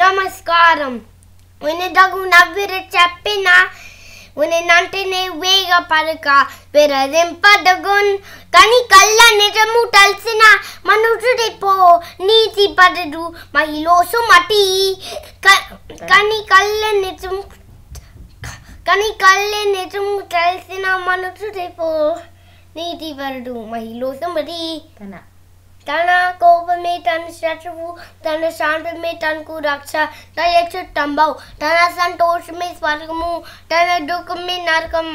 నమస్కారం உனதாகு நவ்விரு செப்பினா உன்னை நன்றினை வேக பருக்க பிறதும் படுகுன் கனி கல்ல நிஜமு டல்சினா மனுஷுடை போ நீதி படுடு மகிலோசு மட்டி கனி கல்ல நிஜம் கனி கல்ல நிஜமு டல்சினா மனுஷுடை போ నీతి వరుడు మహిళోసమరి తన తన కోపం तन शत्रु तन शांत में तन को रक्षा तन एक तंबाऊ तन संतोष में स्वर्ग मुँह तन दुख में नरक